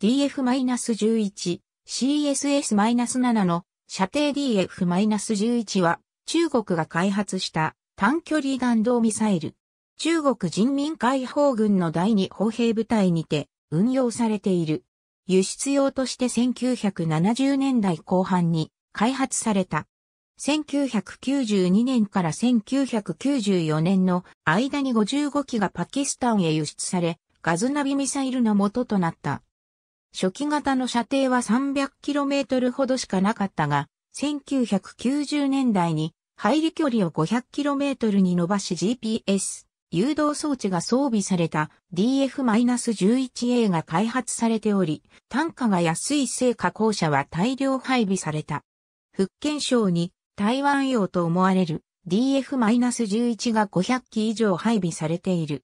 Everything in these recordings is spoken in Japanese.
DF-11、CSS-7 の射程 DF-11 は中国が開発した短距離弾道ミサイル。中国人民解放軍の第二歩兵部隊にて運用されている。輸出用として1970年代後半に開発された。1992年から1994年の間に55機がパキスタンへ輸出され、ガズナビミサイルの元となった。初期型の射程は 300km ほどしかなかったが、1990年代に入り距離を 500km に伸ばし GPS 誘導装置が装備された DF-11A が開発されており、単価が安い成果校舎は大量配備された。福建省に台湾用と思われる DF-11 が500機以上配備されている。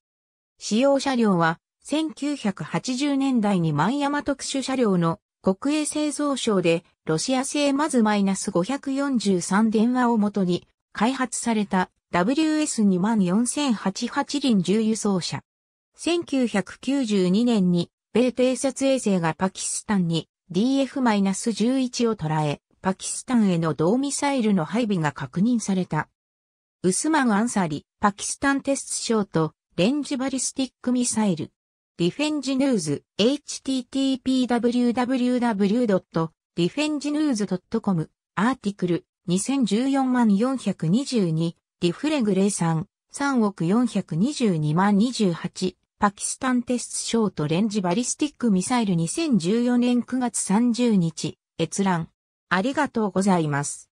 使用車両は1980年代にマンヤマ特殊車両の国営製造省でロシア製マズマイナス543電話をもとに開発された WS24088 輪重輸送車。1992年に米偵察衛星がパキスタンに DF-11 を捉え、パキスタンへの同ミサイルの配備が確認された。ウスマン・アンサリ、パキスタンテスト省とレンジバリスティックミサイル、ディフェンジニューズ、http://www.defengenews.com、アーティクル、2014422万、ディフレグレイさん、3億422万28、パキスタンテストショートレンジバリスティックミサイル2014年9月30日、閲覧。ありがとうございます。